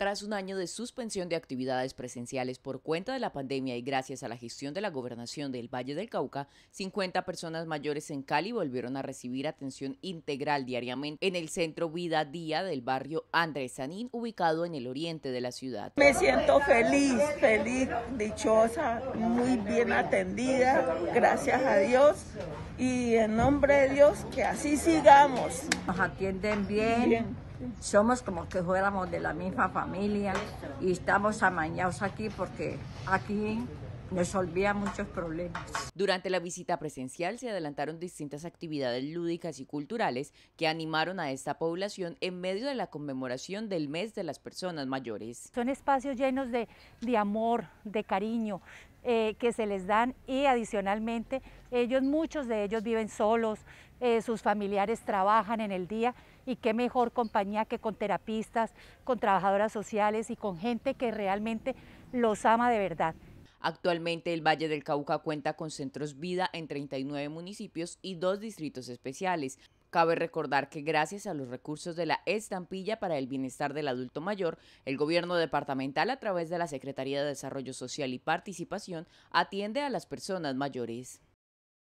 Tras un año de suspensión de actividades presenciales por cuenta de la pandemia y gracias a la gestión de la gobernación del Valle del Cauca, 50 personas mayores en Cali volvieron a recibir atención integral diariamente en el centro Vida Día del barrio Andrés Sanín, ubicado en el oriente de la ciudad. Me siento feliz, feliz, dichosa, muy bien atendida, gracias a Dios y en nombre de Dios que así sigamos. Nos atienden bien. Somos como que fuéramos de la misma familia y estamos amañados aquí porque aquí nos muchos problemas. Durante la visita presencial se adelantaron distintas actividades lúdicas y culturales que animaron a esta población en medio de la conmemoración del mes de las personas mayores. Son espacios llenos de, de amor, de cariño, eh, que se les dan y adicionalmente ellos, muchos de ellos viven solos, eh, sus familiares trabajan en el día y qué mejor compañía que con terapistas, con trabajadoras sociales y con gente que realmente los ama de verdad. Actualmente el Valle del Cauca cuenta con centros vida en 39 municipios y dos distritos especiales. Cabe recordar que gracias a los recursos de la estampilla para el bienestar del adulto mayor, el gobierno departamental a través de la Secretaría de Desarrollo Social y Participación atiende a las personas mayores.